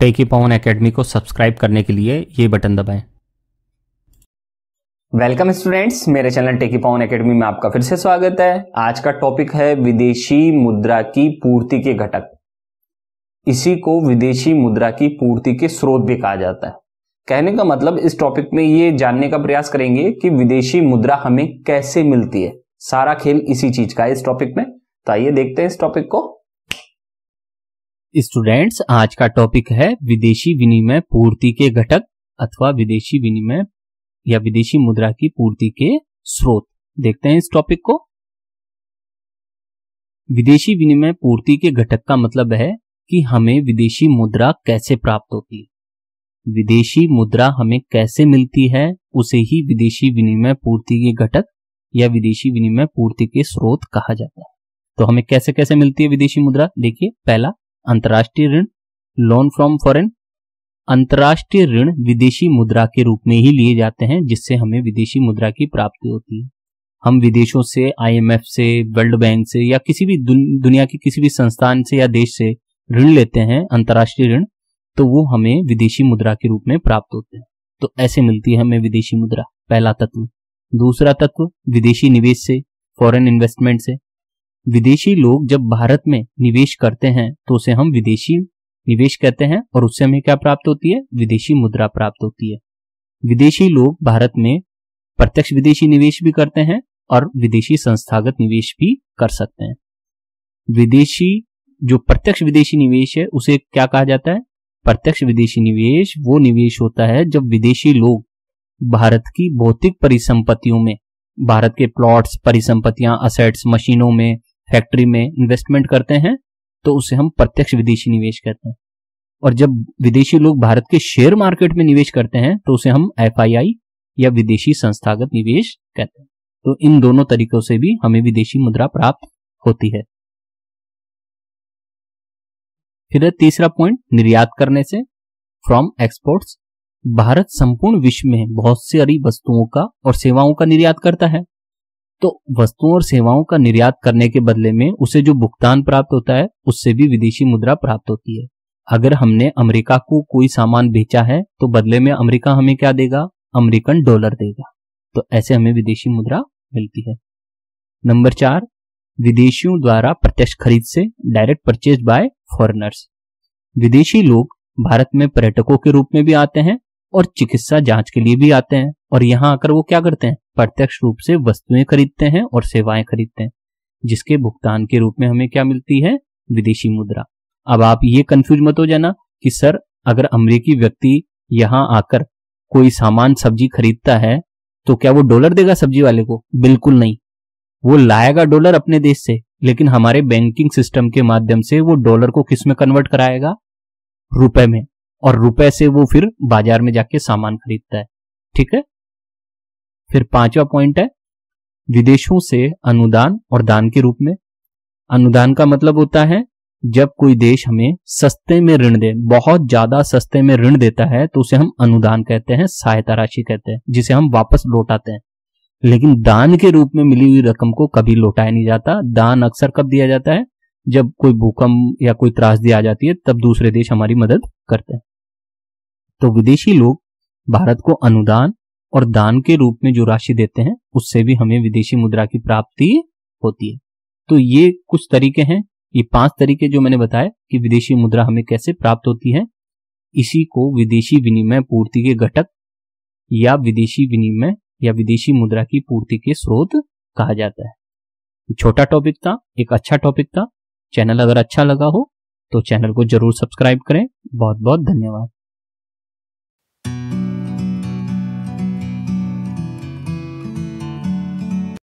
टेकी Pawan academy को subscribe करने के लिए ये बटन दबाएं वेलकम स्टूडेंट्स मेरे चैनल टेकी पवन एकेडमी में आपका फिर से स्वागत है आज का टॉपिक है विदेशी मुद्रा की पूर्ति के घटक इसी को विदेशी मुद्रा की पूर्ति के स्रोत भी कहा जाता है कहने का मतलब इस टॉपिक में ये जानने का प्रयास करेंगे कि विदेशी मुद्रा हमें कैसे मिलती है सारा खेल इसी चीज का है इस टॉपिक में तो आइए देखते हैं इस टॉपिक को स्टूडेंट्स आज का टॉपिक है विदेशी विनिमय पूर्ति के घटक अथवा विदेशी विनिमय या विदेशी मुद्रा की पूर्ति के स्रोत देखते हैं इस टॉपिक को विदेशी विनिमय पूर्ति के घटक का मतलब है कि हमें विदेशी मुद्रा कैसे प्राप्त होती है विदेशी मुद्रा हमें कैसे मिलती है उसे ही विदेशी विनिमय पूर्ति के घटक या विदेशी विनिमय पूर्ति के स्रोत कहा जाता है तो हमें कैसे कैसे मिलती है विदेशी मुद्रा देखिए पहला अंतर्राष्ट्रीय ऋण लोन फ्रॉम फॉरेन अंतर्राष्ट्रीय ऋण विदेशी मुद्रा के रूप में ही लिए जाते हैं जिससे हमें विदेशी मुद्रा की प्राप्ति होती है हम विदेशों से आईएमएफ से वर्ल्ड बैंक से या किसी भी दुन, दुनिया के किसी भी संस्थान से या देश से ऋण लेते हैं अंतर्राष्ट्रीय ऋण तो वो हमें विदेशी मुद्रा के रूप में प्राप्त होते हैं तो ऐसे मिलती है हमें विदेशी मुद्रा पहला तत्व दूसरा तत्व विदेशी निवेश से फॉरेन इन्वेस्टमेंट से विदेशी लोग जब भारत में निवेश करते हैं तो उसे हम विदेशी निवेश कहते हैं और उससे हमें क्या प्राप्त होती है विदेशी मुद्रा प्राप्त होती है विदेशी लोग भारत में प्रत्यक्ष विदेशी निवेश भी करते हैं और विदेशी संस्थागत निवेश भी कर सकते हैं विदेशी जो प्रत्यक्ष विदेशी निवेश है उसे क्या कहा जाता है प्रत्यक्ष विदेशी निवेश वो निवेश होता है जब विदेशी लोग भारत की भौतिक परिसंपत्तियों में भारत के प्लॉट्स परिसंपत्तियां असेट्स मशीनों में फैक्ट्री में इन्वेस्टमेंट करते हैं तो उसे हम प्रत्यक्ष विदेशी निवेश कहते हैं और जब विदेशी लोग भारत के शेयर मार्केट में निवेश करते हैं तो उसे हम एफ या विदेशी संस्थागत निवेश कहते हैं तो इन दोनों तरीकों से भी हमें विदेशी मुद्रा प्राप्त होती है फिर है तीसरा पॉइंट निर्यात करने से फ्रॉम एक्सपोर्ट्स भारत संपूर्ण विश्व में बहुत सारी वस्तुओं का और सेवाओं का निर्यात करता है तो वस्तुओं और सेवाओं का निर्यात करने के बदले में उसे जो भुगतान प्राप्त होता है उससे भी विदेशी मुद्रा प्राप्त होती है अगर हमने अमेरिका को कोई सामान बेचा है तो बदले में अमेरिका हमें क्या देगा अमेरिकन डॉलर देगा तो ऐसे हमें विदेशी मुद्रा मिलती है नंबर चार विदेशियों द्वारा प्रत्यक्ष खरीद से डायरेक्ट परचेज बाय फॉरनर्स विदेशी लोग भारत में पर्यटकों के रूप में भी आते हैं और चिकित्सा जांच के लिए भी आते हैं और यहाँ आकर वो क्या करते हैं प्रत्यक्ष रूप से वस्तुएं खरीदते हैं और सेवाएं खरीदते हैं जिसके भुगतान के रूप में हमें क्या मिलती है विदेशी मुद्रा अब आप ये कंफ्यूज मत हो जाना कि सर अगर अमरीकी व्यक्ति यहाँ आकर कोई सामान सब्जी खरीदता है तो क्या वो डॉलर देगा सब्जी वाले को बिल्कुल नहीं वो लाएगा डॉलर अपने देश से लेकिन हमारे बैंकिंग सिस्टम के माध्यम से वो डॉलर को किस में कन्वर्ट कराएगा रुपए में और रुपए से वो फिर बाजार में जाके सामान खरीदता है ठीक है फिर पांचवा पॉइंट है विदेशों से अनुदान और दान के रूप में अनुदान का मतलब होता है जब कोई देश हमें सस्ते में ऋण दे बहुत ज्यादा सस्ते में ऋण देता है तो उसे हम अनुदान कहते हैं सहायता राशि कहते हैं जिसे हम वापस लौटाते हैं लेकिन दान के रूप में मिली हुई रकम को कभी लौटाया नहीं जाता दान अक्सर कब दिया जाता है जब कोई भूकंप या कोई त्रासदी आ जाती है तब दूसरे देश हमारी मदद करते हैं तो विदेशी लोग भारत को अनुदान और दान के रूप में जो राशि देते हैं उससे भी हमें विदेशी मुद्रा की प्राप्ति होती है तो ये कुछ तरीके हैं ये पांच तरीके जो मैंने बताया कि विदेशी मुद्रा हमें कैसे प्राप्त होती है इसी को विदेशी विनिमय पूर्ति के घटक या विदेशी विनिमय या विदेशी मुद्रा की पूर्ति के स्रोत कहा जाता है छोटा टॉपिक था एक अच्छा टॉपिक था चैनल अगर अच्छा लगा हो तो चैनल को जरूर सब्सक्राइब करें बहुत बहुत धन्यवाद